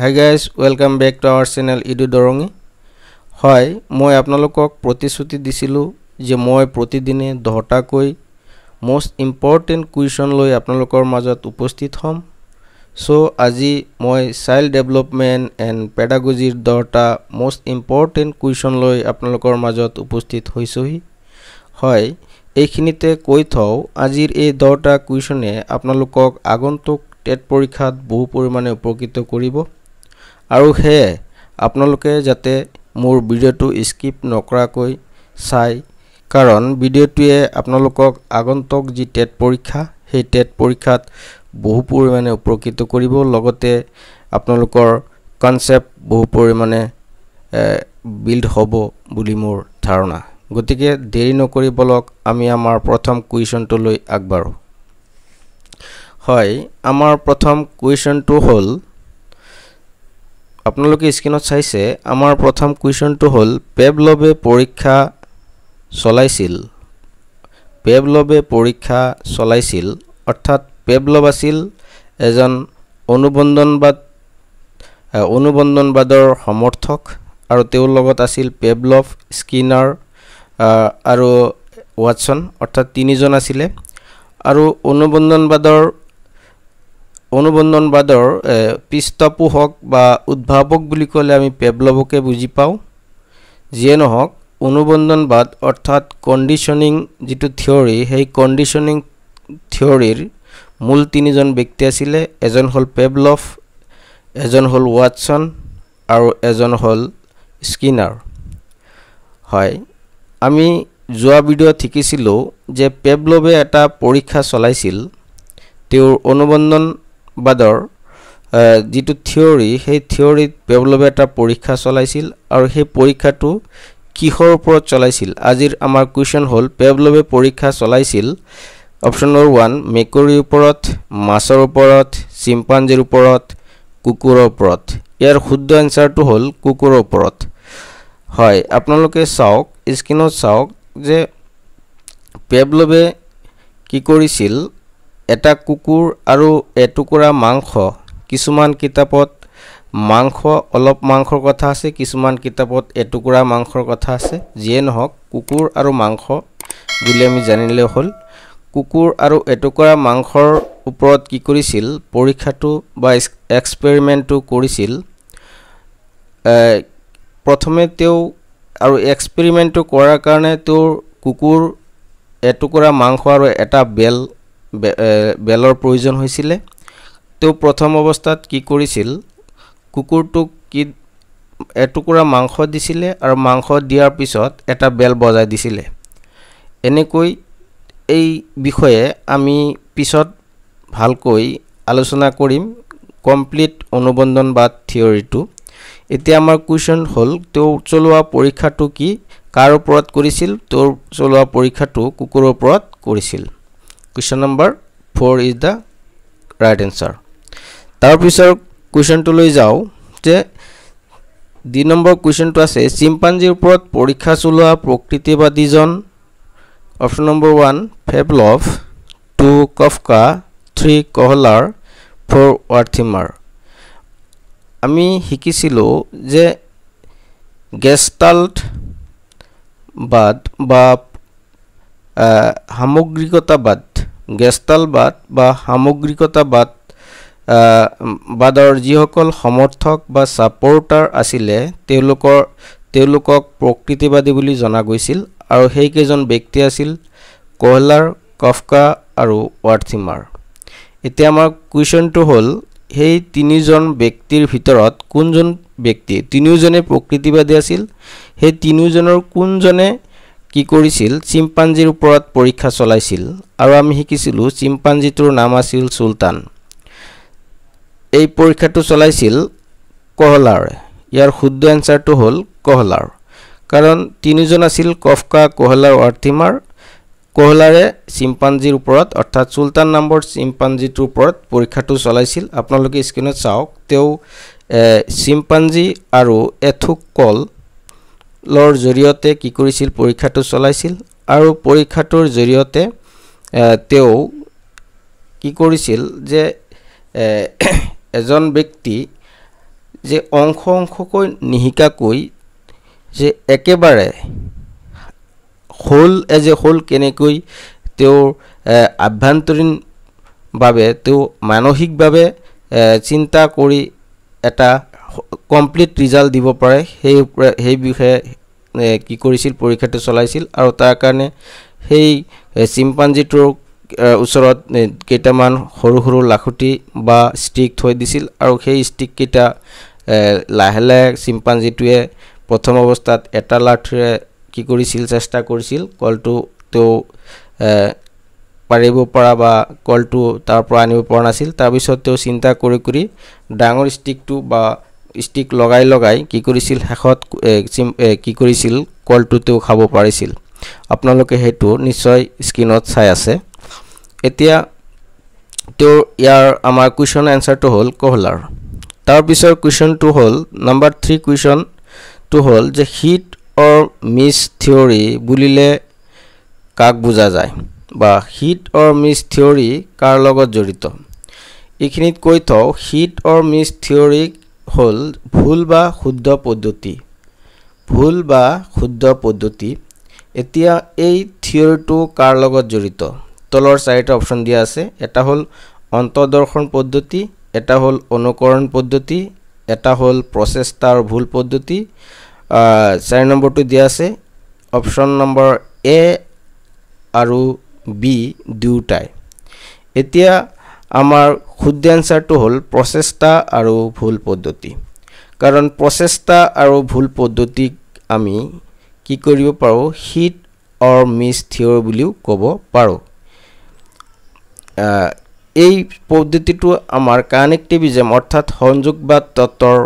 high guys welcome back to our channel ইডু দৰঙী হয় মই আপোনালোকক প্ৰতিশ্ৰুতি দিছিলোঁ যে মই প্ৰতিদিনে দহটাকৈ মষ্ট ইম্পৰ্টেণ্ট কুৱেশ্যন লৈ আপোনালোকৰ মাজত উপস্থিত হ'ম চ' আজি মই চাইল্ড ডেভেলপমেণ্ট এণ্ড পেডাগজিৰ দহটা মষ্ট ইম্পৰ্টেণ্ট কুৱেশ্যন লৈ আপোনালোকৰ মাজত উপস্থিত হৈছোহি হয় এইখিনিতে কৈ থওঁ আজিৰ এই দহটা কুৱেশ্যনে আপোনালোকক আগন্তুক টেট পৰীক্ষাত বহু পৰিমাণে উপকৃত কৰিব আৰু সেয়ে আপোনালোকে যাতে মোৰ ভিডিঅ'টো স্কিপ নকৰাকৈ চাই কাৰণ ভিডিঅ'টোৱে আপোনালোকক আগন্তুক যি টেট পৰীক্ষা সেই টেট পৰীক্ষাত বহু পৰিমাণে উপকৃত কৰিব লগতে আপোনালোকৰ কনচেপ্ট বহু পৰিমাণে বিল্ড হ'ব বুলি মোৰ ধাৰণা গতিকে দেৰি নকৰি বলক আমি আমাৰ প্ৰথম কুৱেশ্যনটোলৈ আগবাঢ়োঁ হয় আমাৰ প্ৰথম কুৱেশ্যনটো হ'ল আপোনালোকে স্ক্ৰীণত চাইছে আমাৰ প্ৰথম কুৱেশ্যনটো হ'ল পেবলবে পৰীক্ষা চলাইছিল পেবলবে পৰীক্ষা চলাইছিল অৰ্থাৎ পেবলব আছিল এজন অনুবন্ধনবাদ অনুবন্ধনবাদৰ সমৰ্থক আৰু তেওঁৰ লগত আছিল পেবলভ স্কিনাৰ আৰু ৱাটছন অৰ্থাৎ তিনিজন আছিলে আৰু অনুবন্ধনবাদৰ অনুবন্ধনবাদৰ পৃষ্ঠপোষক বা উদ্ভাৱক বুলি ক'লে আমি পেবলভকে বুজি পাওঁ যিয়ে নহওক অনুবন্ধনবাদ অৰ্থাৎ কণ্ডিশ্যনিং যিটো থিয়ৰী সেই কণ্ডিশ্যনিং থিয়ৰীৰ মূল তিনিজন ব্যক্তি আছিলে এজন হ'ল পেবলভ এজন হ'ল ৱাটছন আৰু এজন হ'ল স্কিনাৰ হয় আমি যোৱা ভিডিঅ'ত শিকিছিলোঁ যে পেবলভে এটা পৰীক্ষা চলাইছিল তেওঁৰ অনুবন্ধন বাদৰ যিটো থিয়ৰি সেই থিয়ৰীত পেবলভে এটা পৰীক্ষা চলাইছিল আৰু সেই পৰীক্ষাটো কিহৰ ওপৰত চলাইছিল আজিৰ আমাৰ কুৱেশ্যন হ'ল পেবলভে পৰীক্ষা চলাইছিল অপশ্যন নম্বৰ ওৱান মেকুৰীৰ ওপৰত মাছৰ ওপৰত চিম্পাঞ্জীৰ ওপৰত কুকুৰৰ ওপৰত ইয়াৰ শুদ্ধ এনচাৰটো হ'ল কুকুৰৰ ওপৰত হয় আপোনালোকে চাওক স্ক্ৰীণত চাওক যে পেবলভে কি কৰিছিল এটা কুকুৰ আৰু এটুকুৰা মাংস কিছুমান কিতাপত মাংস অলপ মাংসৰ কথা আছে কিছুমান কিতাপত এটুকুৰা মাংসৰ কথা আছে যিয়ে নহওক কুকুৰ আৰু মাংস বুলি আমি জানিলে হ'ল কুকুৰ আৰু এটুকুৰা মাংসৰ ওপৰত কি কৰিছিল পৰীক্ষাটো বা এক্সপেৰিমেণ্টটো কৰিছিল প্ৰথমে তেওঁ আৰু এক্সপেৰিমেণ্টটো কৰাৰ কাৰণে তেওঁৰ কুকুৰ এটুকুৰা মাংস আৰু এটা বেল বেলৰ প্ৰয়োজন হৈছিলে তেওঁ প্ৰথম অৱস্থাত কি কৰিছিল কুকুৰটোক কি এটুকুৰা মাংস দিছিলে আৰু মাংস দিয়াৰ পিছত এটা বেল বজাই দিছিলে এনেকৈ এই বিষয়ে আমি পিছত ভালকৈ আলোচনা কৰিম কমপ্লিট অনুবন্ধন বা থিয়ৰিটো এতিয়া আমাৰ কুৱেশ্যন হ'ল তেওঁ চলোৱা পৰীক্ষাটো কি কাৰ ওপৰত কৰিছিল তেওঁৰ চলোৱা পৰীক্ষাটো কুকুৰৰ ওপৰত কৰিছিল question number four is the right answer তাৰপিছৰ কুৱেশ্যনটোলৈ যাওঁ যে দুই নম্বৰ কুৱেশ্যনটো আছে চিম্পাঞ্জীৰ ওপৰত পৰীক্ষা চলোৱা প্ৰকৃতিবাদীজন option number one Pavlov two Koffka three Kohler four Wertheimer আমি শিকিছিলোঁ যে গেষ্টাল্টবাদ বা সামগ্ৰিকতাবাদ গেষ্টালবাদ বা সামগ্ৰিকতাবাদ বাদৰ যিসকল সমৰ্থক বা ছাপৰ্টাৰ আছিলে তেওঁলোকৰ তেওঁলোকক প্ৰকৃতিবাদী বুলি জনা গৈছিল আৰু সেইকেইজন ব্যক্তি আছিল কহলাৰ কফকা আৰু ৱাৰ্থিমাৰ এতিয়া আমাৰ কুৱেশ্যনটো হ'ল সেই তিনিজন ব্যক্তিৰ ভিতৰত কোনজন ব্যক্তি তিনিওজনে প্ৰকৃতিবাদী আছিল সেই তিনিওজনৰ কোনজনে কি কৰিছিল চিম্পাঞ্জিৰ ওপৰত পৰীক্ষা চলাইছিল আৰু আমি শিকিছিলোঁ চিম্পাঞ্জিটোৰ নাম আছিল চুলতান এই পৰীক্ষাটো চলাইছিল কহলাৰ ইয়াৰ শুদ্ধ এনচাৰটো হ'ল কহলাৰ কাৰণ তিনিজন আছিল কফকা কহলাৰ অৰ্থিমাৰ কহলাৰে চিম্পাঞ্জিৰ ওপৰত অৰ্থাৎ চুলতান নামৰ চিম্পাঞ্জিটোৰ ওপৰত পৰীক্ষাটো চলাইছিল আপোনালোকে স্ক্ৰীণত চাওক তেওঁ চিম্পাঞ্জি আৰু এথুক কল লৰ জৰিয়তে কি কৰিছিল পৰীক্ষাটো চলাইছিল আৰু পৰীক্ষাটোৰ জৰিয়তে তেওঁ কি কৰিছিল যে এজন ব্যক্তি যে অংশ অংশকৈ নিশিকাকৈ যে একেবাৰে হ'ল এজ এ হ'ল কেনেকৈ তেওঁৰ আভ্যন্তৰীণভাৱে তেওঁ মানসিকভাৱে চিন্তা কৰি এটা কমপ্লিট ৰিজাল্ট দিব পাৰে সেই সেই বিষয়ে কি কৰিছিল পৰীক্ষাটো চলাইছিল আৰু তাৰ কাৰণে সেই চিম্পাঞ্জিটোৰ ওচৰত কেইটামান সৰু সৰু লাখুটি বা ষ্টিক থৈ দিছিল আৰু সেই ষ্টিককেইটা লাহে লাহে চিম্পাঞ্জিটোৱে প্ৰথম অৱস্থাত এটা লাঠিৰে কি কৰিছিল চেষ্টা কৰিছিল কলটো তেওঁ পাৰিব পৰা বা কলটো তাৰ পৰা আনিব পৰা নাছিল তাৰপিছত তেওঁ চিন্তা কৰি কৰি ডাঙৰ ষ্টিকটো বা ষ্টিক লগাই লগাই কি কৰিছিল শেষত কি কৰিছিল কলটোতেও খাব পাৰিছিল আপোনালোকে সেইটো নিশ্চয় স্ক্ৰীণত চাই আছে এতিয়া তেওঁৰ ইয়াৰ আমাৰ কুৱেশ্যন এনচাৰটো হ'ল কহলাৰ তাৰপিছৰ কুৱেশ্যনটো হ'ল নাম্বাৰ থ্ৰী কুৱেশ্যনটো হ'ল যে হিট অৰ মিছ থিয়ৰী বুলিলে কাক বুজা যায় বা হিট অৰ মিছ থিয়ৰী কাৰ লগত জড়িত এইখিনিত কৈ থওঁ হিট অৰ মিছ থিয়ৰীক হ'ল ভুল বা শুদ্ধ পদ্ধতি ভুল বা শুদ্ধ পদ্ধতি এতিয়া এই থিয়ৰিটো কাৰ লগত জড়িত তলৰ চাৰিটা অপশ্যন দিয়া আছে এটা হ'ল অন্তদৰ্শন পদ্ধতি এটা হ'ল অনুকৰণ পদ্ধতি এটা হ'ল প্ৰচেষ্টাৰ ভুল পদ্ধতি চাৰি নম্বৰটো দিয়া আছে অপশ্যন নম্বৰ এ আৰু বি দুয়োটাই এতিয়া আমাৰ শুদ্ধ এনচাৰটো হ'ল প্ৰচেষ্টা আৰু ভুল পদ্ধতি কাৰণ প্ৰচেষ্টা আৰু ভুল পদ্ধতিক আমি কি কৰিব পাৰোঁ হিট অৰ মিছ থিয়ৰ বুলিও ক'ব পাৰোঁ এই পদ্ধতিটো আমাৰ কানেক্টিভিজম অৰ্থাৎ সংযোগবাদ তত্বৰ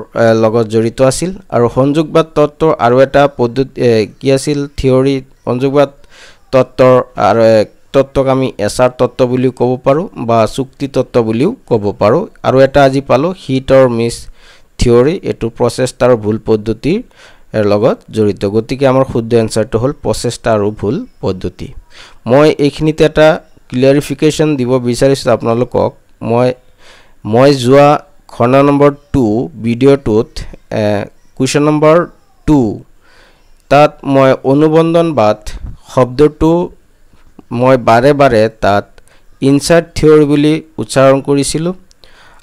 লগত জড়িত আছিল আৰু সংযোগবাদ তত্বৰ আৰু এটা পদ্ধতি কি আছিল থিয়ৰী সংযোগবাদ তত্বৰ আৰু তত্ত্বক আমি এছাৰ তত্ত্ব বুলিও ক'ব পাৰোঁ বা চুক্তি তত্ত্ব বুলিও ক'ব পাৰোঁ আৰু এটা আজি পালোঁ হিট অৰ মিছ থিয়ৰী এইটো প্ৰচেষ্টা আৰু ভুল পদ্ধতিৰ লগত জড়িত গতিকে আমাৰ শুদ্ধ এনচাৰটো হ'ল প্ৰচেষ্টা আৰু ভুল পদ্ধতি মই এইখিনিতে এটা ক্লিয়াৰিফিকেশ্যন দিব বিচাৰিছোঁ আপোনালোকক মই মই যোৱা খণ্ড নম্বৰ টু ভিডিঅ'টোত কুৱেশ্যন নম্বৰ টু তাত মই অনুবন্ধন বাট শব্দটো মই বাৰে বাৰে তাত ইনচাৰ্ট থিয়ৰ বুলি উচ্চাৰণ কৰিছিলোঁ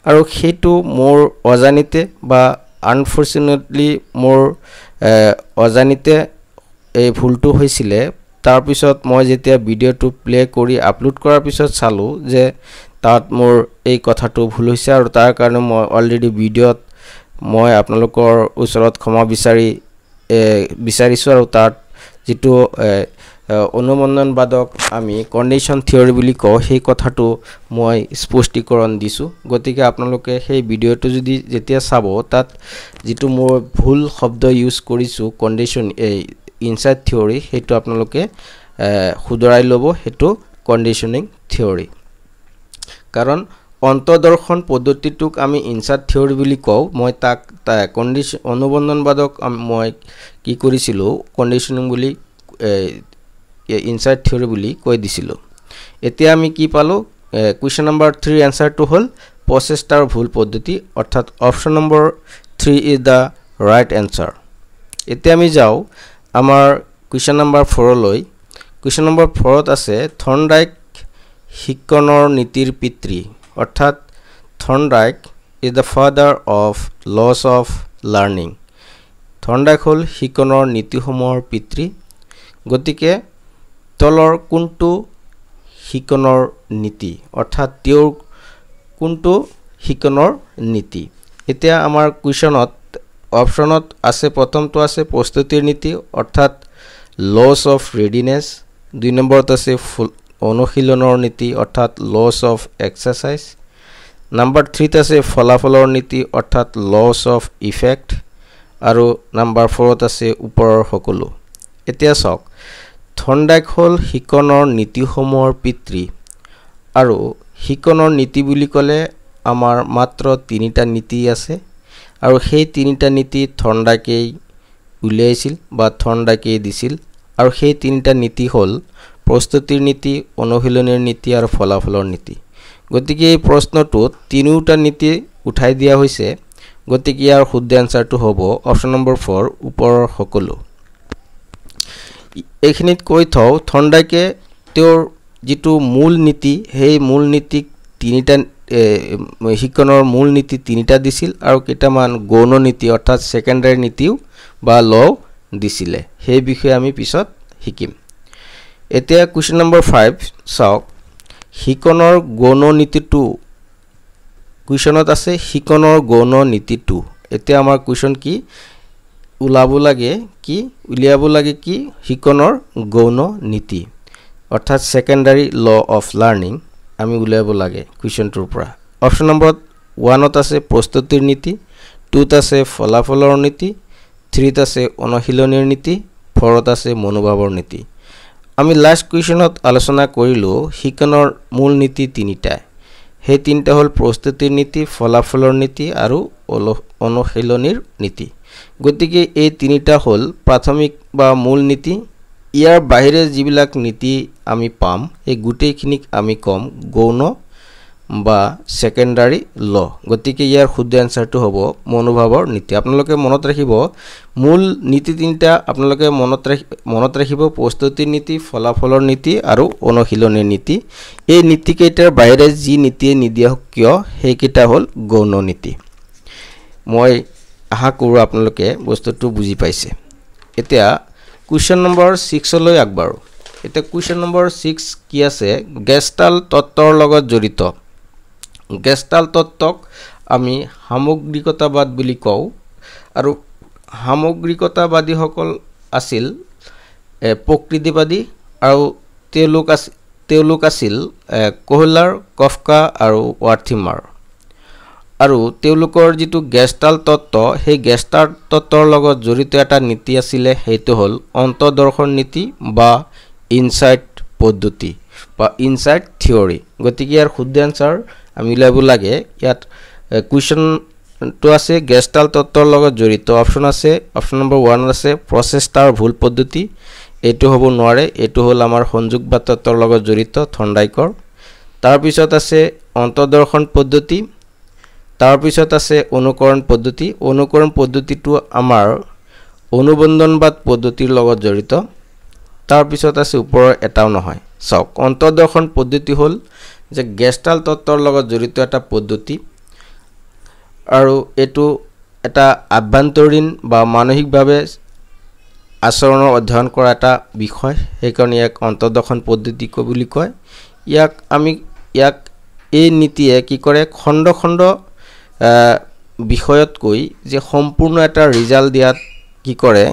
আৰু সেইটো মোৰ অজানিতে বা আনফৰ্চুনেটলি মোৰ অজানিতে এই ভুলটো হৈছিলে তাৰপিছত মই যেতিয়া ভিডিঅ'টো প্লে' কৰি আপলোড কৰাৰ পিছত চালোঁ যে তাত মোৰ এই কথাটো ভুল হৈছে আৰু তাৰ কাৰণে মই অলৰেডি ভিডিঅ'ত মই আপোনালোকৰ ওচৰত ক্ষমা বিচাৰি বিচাৰিছোঁ আৰু তাত যিটো অনুমোদনবাদক আমি কণ্ডিশ্যন থিয়ৰী বুলি কওঁ সেই কথাটো মই স্পষ্টীকৰণ দিছোঁ গতিকে আপোনালোকে সেই ভিডিঅ'টো যদি যেতিয়া চাব তাত যিটো মই ভুল শব্দ ইউজ কৰিছোঁ কণ্ডিশ্যন এই ইনচাইড থিয়ৰী সেইটো আপোনালোকে শুধৰাই ল'ব সেইটো কণ্ডিশ্যনিং থিয়ৰী কাৰণ অন্তদৰ্শন পদ্ধতিটোক আমি ইনচাৰ্ট থিয়ৰী বুলি কওঁ মই তাক তাই কণ্ডিশ্যন অনুবন্ধনবাদক মই কি কৰিছিলোঁ কণ্ডিশ্যনিং বুলি ইনচাইড থিয়ৰী বুলি কৈ দিছিলোঁ এতিয়া আমি কি পালোঁ কুৱেশ্যন নম্বৰ থ্ৰীৰ এনচাৰটো হ'ল প্ৰচেষ্টাৰ ভুল পদ্ধতি অৰ্থাৎ option number three is the right answer এতিয়া আমি যাওঁ আমাৰ কুৱেশ্যন নম্বৰ ফ'ৰলৈ কুৱেশ্যন নম্বৰ ফ'ৰত আছে থনডাইক শিকণৰ নীতিৰ পিতৃ অৰ্থাৎ Thorndike is the father of laws of learning Thorndike হ'ল শিকণৰ নীতিসমূহৰ পিতৃ গতিকে তলৰ কোনটো শিকনৰ নীতি অৰ্থাৎ তেওঁৰ কোনটো শিকনৰ নীতি এতিয়া আমাৰ কুৱেশ্যনত অপশ্যনত আছে প্ৰথমটো আছে প্ৰস্তুতিৰ নীতি অৰ্থাৎ লছ অফ ৰেডিনেছ দুই নম্বৰত আছে ফুল অনুশীলনৰ নীতি অৰ্থাৎ লছ অফ এক্সাৰচাইজ নাম্বাৰ থ্ৰীত আছে ফলাফলৰ নীতি অৰ্থাৎ লছ অফ ইফেক্ট আৰু নাম্বাৰ ফ'ৰত আছে ওপৰৰ সকলো এতিয়া চাওক থণ্ডাইক হ'ল শিকনৰ নীতিসমূহৰ পিতৃ আৰু শিকনৰ নীতি বুলি ক'লে আমাৰ মাত্ৰ তিনিটা নীতি আছে আৰু সেই তিনিটা নীতি থণ্ডাইকেই উলিয়াইছিল বা থণ্ডাইকেই দিছিল আৰু সেই তিনিটা নীতি হ'ল প্ৰস্তুতিৰ নীতি অনুশীলনীৰ নীতি আৰু ফলাফলৰ নীতি গতিকে এই প্ৰশ্নটোত তিনিওটা নীতি উঠাই দিয়া হৈছে গতিকে ইয়াৰ শুদ্ধ এনচাৰটো হ'ব অপশ্যন নম্বৰ ফ'ৰ ওপৰৰ সকলো এইখিনিত কৈ থওঁ থণ্ডাইকে তেওঁৰ যিটো মূল নীতি সেই মূল নীতিক তিনিটা শিক্ষণৰ মূল নীতি তিনিটা দিছিল আৰু কেইটামান গৌণ নীতি অৰ্থাৎ ছেকেণ্ডাৰী নীতিও বা লও দিছিলে সেই বিষয়ে আমি পিছত শিকিম এতিয়া কুৱেশ্যন নম্বৰ ফাইভ চাওক শিকণৰ গৌণ নীতিটো কুৱেশ্যনত আছে শিকণৰ গৌণ নীতিটো এতিয়া আমাৰ কুৱেশ্যন কি ওলাব লাগে কি উলিয়াব লাগে কি শিকনৰ গৌণ নীতি অৰ্থাৎ ছেকেণ্ডাৰী ল অফ লাৰ্ণিং আমি উলিয়াব লাগে কুৱেশ্যনটোৰ পৰা অপশ্যন নম্বৰত ওৱানত আছে প্ৰস্তুতিৰ নীতি টুত আছে ফলাফলৰ নীতি থ্ৰীত আছে অনুশীলনীৰ নীতি ফ'ৰত আছে মনোভাৱৰ নীতি আমি লাষ্ট কুৱেশ্যনত আলোচনা কৰিলোঁ শিকনৰ মূল নীতি তিনিটাই সেই তিনিটা হ'ল প্ৰস্তুতিৰ নীতি ফলাফলৰ নীতি আৰু অল অনুশীলনীৰ নীতি গতিকে এই তিনিটা হ'ল প্ৰাথমিক বা মূল নীতি ইয়াৰ বাহিৰে যিবিলাক নীতি আমি পাম এই গোটেইখিনিক আমি ক'ম গৌণ বা ছেকেণ্ডাৰী ল গতিকে ইয়াৰ শুদ্ধ এনচাৰটো হ'ব মনোভাৱৰ নীতি আপোনালোকে মনত ৰাখিব মূল নীতি তিনিটা আপোনালোকে মনত ৰাখি মনত ৰাখিব প্ৰস্তুতি নীতি ফলাফলৰ নীতি আৰু অনুশীলনী নীতি এই নীতিকেইটাৰ বাহিৰে যি নীতিয়ে নিদিয়ে কিয় সেইকেইটা হ'ল গৌণ নীতি মই আশা কৰোঁ আপোনালোকে বস্তুটো বুজি পাইছে এতিয়া কুৱেশ্যন নম্বৰ ছিক্সলৈ আগবাঢ়োঁ এতিয়া কুৱেশ্যন নম্বৰ ছিক্স কি আছে গেষ্টাল তত্বৰ লগত জড়িত গেষ্টাল তত্বক আমি সামগ্ৰিকতাবাদ বুলি কওঁ আৰু সামগ্ৰিকতাবাদীসকল আছিল প্ৰকৃতিবাদী আৰু তেওঁলোক আছিল তেওঁলোক আছিল কহলাৰ কফকা আৰু ৱাৰ্থিমাৰ আৰু তেওঁলোকৰ যিটো গেষ্টাল তত্ত্ব সেই গেষ্টাল তত্ত্বৰ লগত জড়িত এটা নীতি আছিলে সেইটো হ'ল অন্তদৰ্শন নীতি বা ইনচাইট পদ্ধতি বা ইনচাইট থিয়ৰী গতিকে ইয়াৰ শুদ্ধ এনচাৰ আমি উলিয়াব লাগে ইয়াত কুৱেশ্যনটো আছে গেষ্টাল তত্ত্বৰ লগত জড়িত অপশ্যন আছে অপশ্যন নম্বৰ ওৱান আছে প্ৰচেষ্টাৰ ভুল পদ্ধতি এইটো হ'ব নোৱাৰে এইটো হ'ল আমাৰ সংযোগ বা তত্ত্বৰ লগত জড়িত থণ্ডাইকৰ তাৰপিছত আছে অন্তদৰ্শন পদ্ধতি তাৰপিছত আছে অনুকৰণ পদ্ধতি অনুকৰণ পদ্ধতিটো আমাৰ অনুবন্ধনবাদ পদ্ধতিৰ লগত জড়িত তাৰপিছত আছে ওপৰৰ এটাও নহয় চাওক অন্তৰ্দৰ্শন পদ্ধতি হ'ল যে গেষ্টাল তত্বৰ লগত জড়িত এটা পদ্ধতি আৰু এইটো এটা আভ্যন্তৰীণ বা মানসিকভাৱে আচৰণৰ অধ্যয়ন কৰা এটা বিষয় সেইকাৰণে ইয়াক অন্তৰ্দৰ্শন পদ্ধতি বুলি কয় ইয়াক আমি ইয়াক এই নীতিয়ে কি কৰে খণ্ড খণ্ড বিষয়তকৈ যে সম্পূৰ্ণ এটা ৰিজাল্ট দিয়াত কি কৰে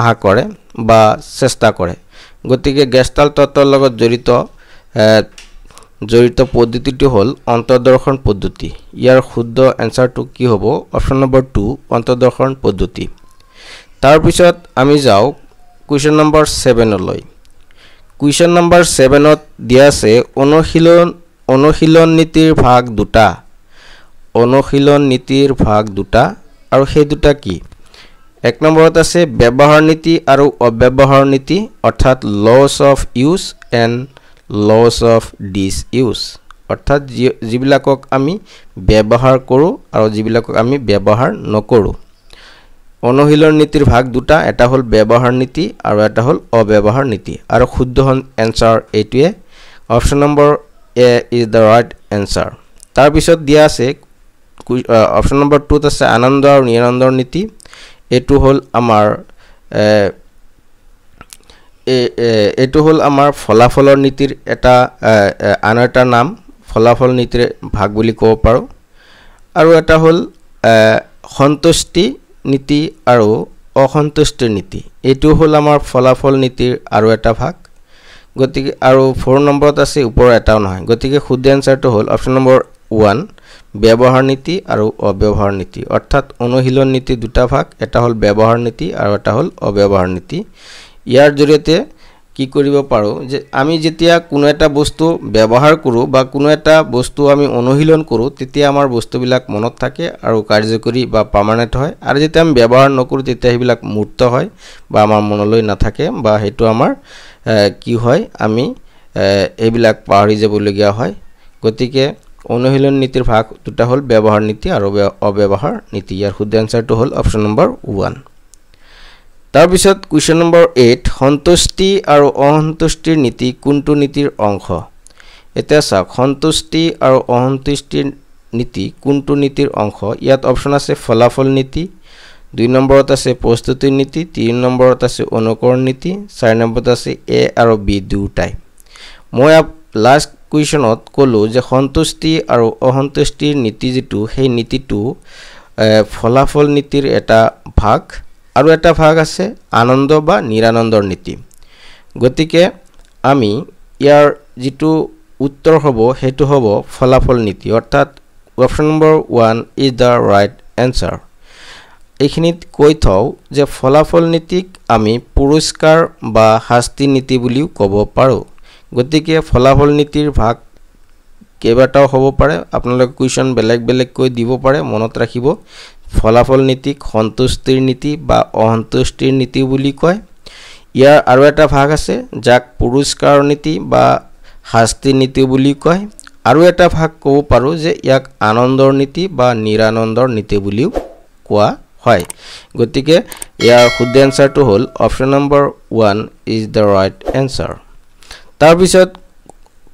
আশা কৰে বা চেষ্টা কৰে গতিকে গেষ্টাল তত্বৰ লগত জড়িত জড়িত পদ্ধতিটো হ'ল অন্তৰ্দৰ্শন পদ্ধতি ইয়াৰ শুদ্ধ এনচাৰটো কি হ'ব অপশ্যন নম্বৰ টু অন্তৰ্দৰ্শন পদ্ধতি তাৰপিছত আমি যাওঁ কুৱেশ্যন নম্বৰ ছেভেনলৈ কুৱেশ্যন নম্বৰ ছেভেনত দিয়া আছে অনুশীলন অনুশীলন নীতিৰ ভাগ দুটা অনুশীলন নীতিৰ ভাগ দুটা আৰু সেই দুটা কি এক নম্বৰত আছে ব্যৱহাৰ নীতি আৰু অব্যৱহাৰ নীতি অৰ্থাৎ laws of use and laws of disuse অৰ্থাৎ যি যিবিলাকক আমি ব্যৱহাৰ কৰোঁ আৰু যিবিলাকক আমি ব্যৱহাৰ নকৰোঁ অনুশীলন নীতিৰ ভাগ দুটা এটা হ'ল ব্যৱহাৰ নীতি আৰু এটা হ'ল অব্যৱহাৰ নীতি আৰু শুদ্ধ এনচাৰ এইটোৱে option number A is the right answer তাৰপিছত দিয়া আছে অপশ্যন নম্বৰ টুত আছে আনন্দ আৰু নিৰানন্দৰ নীতি এইটো হ'ল আমাৰ এইটো হ'ল আমাৰ ফলাফলৰ নীতিৰ এটা আন এটা নাম ফলাফল নীতিৰ ভাগ বুলি ক'ব পাৰোঁ আৰু এটা হ'ল সন্তুষ্টি নীতি আৰু অসন্তুষ্টিৰ নীতি এইটো হ'ল আমাৰ ফলাফল নীতিৰ আৰু এটা ভাগ গতিকে আৰু ফ'ৰ নম্বৰত আছে ওপৰৰ এটাও নহয় গতিকে শুদ্ধ এনচাৰটো হ'ল অপশ্যন নম্বৰ ওৱান ব্যৱহাৰ নীতি আৰু অব্যৱহাৰ নীতি অৰ্থাৎ অনুশীলন নীতি দুটা ভাগ এটা হ'ল ব্যৱহাৰ নীতি আৰু এটা হ'ল অব্যৱহাৰ নীতি ইয়াৰ জৰিয়তে কি কৰিব পাৰোঁ যে আমি যেতিয়া কোনো এটা বস্তু ব্যৱহাৰ কৰোঁ বা কোনো এটা বস্তু আমি অনুশীলন কৰোঁ তেতিয়া আমাৰ বস্তুবিলাক মনত থাকে আৰু কাৰ্যকৰী বা পাৰ্মানেণ্ট হয় আৰু যেতিয়া আমি ব্যৱহাৰ নকৰোঁ তেতিয়া সেইবিলাক মূৰ্ত হয় বা আমাৰ মনলৈ নাথাকে বা সেইটো আমাৰ কি হয় আমি এইবিলাক পাহৰি যাবলগীয়া হয় গতিকে অনুশীলন নীতিৰ ভাগ দুটা হ'ল ব্যৱহাৰ নীতি আৰু অব্যৱহাৰ নীতি ইয়াৰ শুদ্ধ এনচাৰটো হ'ল অপশ্যন নম্বৰ ওৱান তাৰপিছত কুৱেশ্যন নম্বৰ এইট সন্তুষ্টি আৰু অসন্তুষ্টিৰ নীতি কোনটো নীতিৰ অংশ এতিয়া চাওক সন্তুষ্টি আৰু অসন্তুষ্টিৰ নীতি কোনটো নীতিৰ অংশ ইয়াত অপশ্যন আছে ফলাফল নীতি দুই নম্বৰত আছে প্ৰস্তুতিৰ নীতি তিনি নম্বৰত আছে অনুকৰণ নীতি চাৰি নম্বৰত আছে এ আৰু বি দুয়োটাই মই লাষ্ট কুৱেশ্যনত ক'লোঁ যে সন্তুষ্টি আৰু অসন্তুষ্টিৰ নীতি যিটো সেই নীতিটো ফলাফল নীতিৰ এটা ভাগ আৰু এটা ভাগ আছে আনন্দ বা নিৰানন্দৰ নীতি গতিকে আমি ইয়াৰ যিটো উত্তৰ হ'ব সেইটো হ'ব ফলাফল নীতি অৰ্থাৎ option number one is the right answer এইখিনিত কৈ থওঁ যে ফলাফল নীতিক আমি পুৰস্কাৰ বা শাস্তি নীতি বুলিও ক'ব পাৰোঁ গতিকে ফলাফল নীতিৰ ভাগ কেইবাটাও হ'ব পাৰে আপোনালোকে কুৱেশ্যন বেলেগ বেলেগকৈ দিব পাৰে মনত ৰাখিব ফলাফল নীতিক সন্তুষ্টিৰ নীতি বা অসন্তুষ্টিৰ নীতি বুলি কয় ইয়াৰ আৰু এটা ভাগ আছে যাক পুৰস্কাৰ নীতি বা শাস্তি নীতি বুলি কয় আৰু এটা ভাগ ক'ব পাৰোঁ যে ইয়াক আনন্দৰ নীতি বা নিৰানন্দৰ নীতি বুলিও কোৱা হয় গতিকে ইয়াৰ শুদ্ধ এনচাৰটো হ'ল option number one is the right answer তাৰপিছত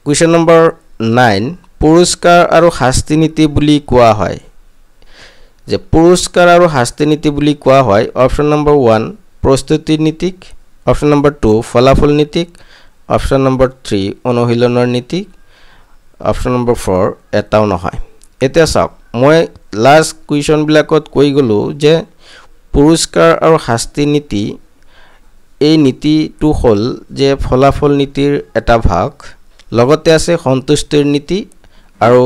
কুৱেশ্যন নম্বৰ নাইন পুৰস্কাৰ আৰু শাস্তি নীতি বুলি কোৱা হয় যে পুৰস্কাৰ আৰু শাস্তি নীতি বুলি কোৱা হয় অপশ্যন নম্বৰ ওৱান প্ৰস্তুতি নীতিক অপশ্যন নম্বৰ টু ফলাফল নীতিক অপশ্যন নম্বৰ থ্ৰী অনুশীলনৰ নীতি অপশ্যন নম্বৰ ফ'ৰ এটাও নহয় এতিয়া চাওক মই লাষ্ট কুৱেশ্যনবিলাকত কৈ গ'লোঁ যে পুৰস্কাৰ আৰু শাস্তি নীতি এই নীতিটো হ'ল যে ফলাফল নীতিৰ এটা ভাগ লগতে আছে সন্তুষ্টিৰ নীতি আৰু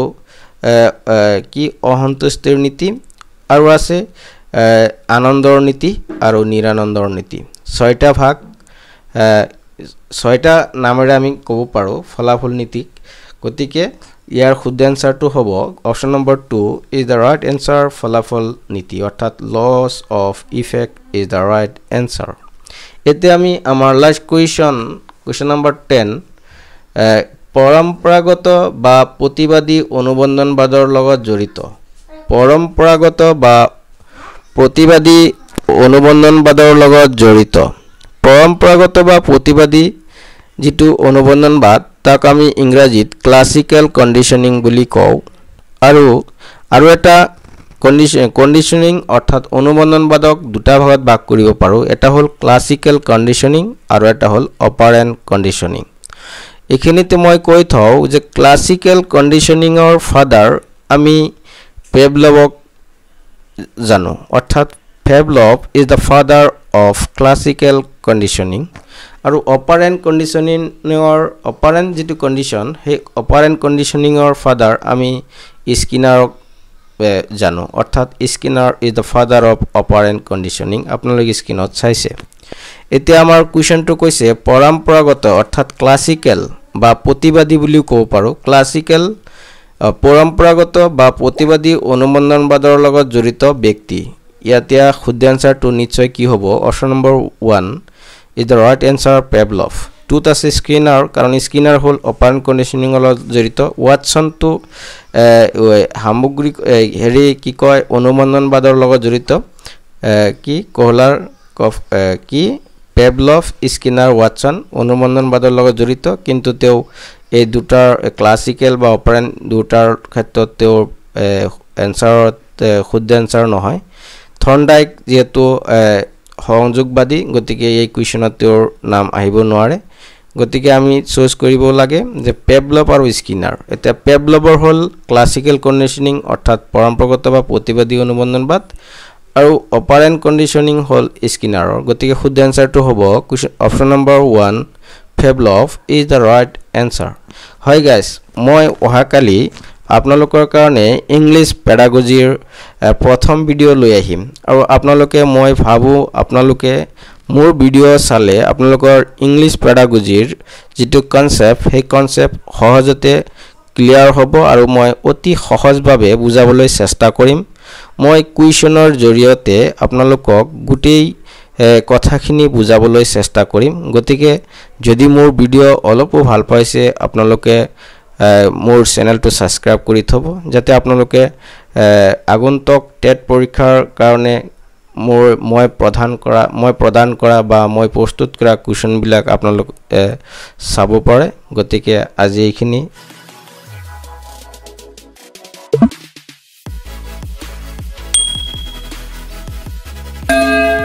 কি অসন্তুষ্টিৰ নীতি আৰু আছে আনন্দৰ নীতি আৰু নিৰানন্দৰ নীতি ছয়টা ভাগ ছয়টা নামেৰে আমি ক'ব পাৰোঁ ফলাফল নীতিক গতিকে ইয়াৰ শুদ্ধ এনচাৰটো হ'ব option number two is the right answer ফলাফল নীতি অৰ্থাৎ laws of effect is the right answer এতে আমি আমার last question question number ten পরম্পরাগত বা প্রতিবাদী অনুবন্ধনবাদর লগত জড়িত পরম্পরাগত বা প্রতিবাদী অনুবন্ধনবাদর লগত জড়িত পরম্পরাগত বা প্রতিবাদী যেটু অনুবন্ধনবাদ তাক আমি ইংরাজিত ক্লাসিক্যাল কন্ডিশনিং বলে কও আর আর একটা কণ্ডিশ্যন কণ্ডিশ্যনিং অৰ্থাৎ অনুবন্ধনবাদক দুটা ভাগত বাস কৰিব পাৰোঁ এটা হ'ল ক্লাছিকেল কণ্ডিশ্যনিং আৰু এটা হ'ল অপাৰেণ্ট কণ্ডিশ্যনিং এইখিনিতে মই কৈ থওঁ যে ক্লাছিকেল কণ্ডিশ্যনিঙৰ ফাদাৰ আমি পেবলভক জানো অৰ্থাৎ Pavlov is the father of classical conditioning আৰু অপাৰেণ্ট কণ্ডিশ্যনিঙৰ অপাৰেণ্ট যিটো কণ্ডিশ্যন সেই অপাৰেণ্ট কণ্ডিশ্যনিঙৰ ফাদাৰ আমি স্কিনাৰক জানো অৰ্থাৎ Skinner is the father of operant conditioning আপোনালোকে স্কিনত চাইছে এতিয়া আমাৰ কুৱেশ্যনটো কৈছে পৰম্পৰাগত অৰ্থাৎ ক্লাছিকেল বা প্ৰতিবাদী বুলিও ক'ব পাৰোঁ ক্লাছিকেল পৰম্পৰাগত বা প্ৰতিবাদী অনুবন্ধনবাদৰ লগত জড়িত ব্যক্তি ইয়াতীয়া শুদ্ধ এনচাৰটো নিশ্চয় কি হ'ব option number one is the right answer Pavlov টুত আছে স্কিনাৰ কাৰণ স্কিনাৰ হ'ল অপাৰেণ্ট কণ্ডিশ্যনিঙৰ লগত জড়িত ৱাটছনটো সামগ্ৰী হেৰি কি কয় অনুমোদনবাদৰ লগত জড়িত কি কহলাৰ কফ কি পেবলফ স্কিনাৰ ৱাটছন অনুমোদনবাদৰ লগত জড়িত কিন্তু তেওঁ এই দুটাৰ ক্লাছিকেল বা অপাৰেণ্ট দুটাৰ ক্ষেত্ৰত তেওঁৰ এনচাৰত শুদ্ধ এনচাৰ নহয় থৰ্ণ ডাইক যিহেতু সংযোগবাদী গতিকে এই কুৱেশ্যনত তেওঁৰ নাম আহিব নোৱাৰে গতিকে আমি চইচ কৰিব লাগে যে পেবলব আৰু স্কিনাৰ এতিয়া পেবলবৰ হ'ল ক্লাছিকেল কণ্ডিশ্যনিং অৰ্থাৎ পৰম্পৰাগত বা প্ৰতিবাদী অনুবন্ধনবাদ আৰু অপাৰেণ্ট কণ্ডিশ্যনিং হ'ল স্কিনাৰৰ গতিকে শুদ্ধ এনচাৰটো হ'ব question option number one Pavlov is the right answer হয় গাইছ মই অহাকালি আপোনালোকৰ কাৰণে ইংলিছ পেডাগজিৰ প্ৰথম ভিডিঅ' লৈ আহিম আৰু আপোনালোকে মই ভাবোঁ আপোনালোকে মোৰ ভিডিঅ' চালে আপোনালোকৰ ইংলিছ পেডাগজিৰ যিটো কনচেপ্ট সেই কনচেপ্ট সহজতে ক্লিয়াৰ হ'ব আৰু মই অতি সহজভাৱে বুজাবলৈ চেষ্টা কৰিম মই কুৱেশ্যনৰ জৰিয়তে আপোনালোকক গোটেই কথাখিনি বুজাবলৈ চেষ্টা কৰিম গতিকে যদি মোৰ ভিডিঅ' অলপো ভাল পাইছে আপোনালোকে মোৰ চেনেলটো ছাবস্ক্ৰাইব কৰি থ'ব যাতে আপোনালোকে আগন্তক টেট পৰীক্ষাৰ কাৰণে মোৰ মই প্ৰধান কৰা মই প্ৰদান কৰা বা মই প্ৰস্তুত কৰা কুৱেশ্যনবিলাক আপোনালোক চাব পাৰে গতিকে আজি এইখিনি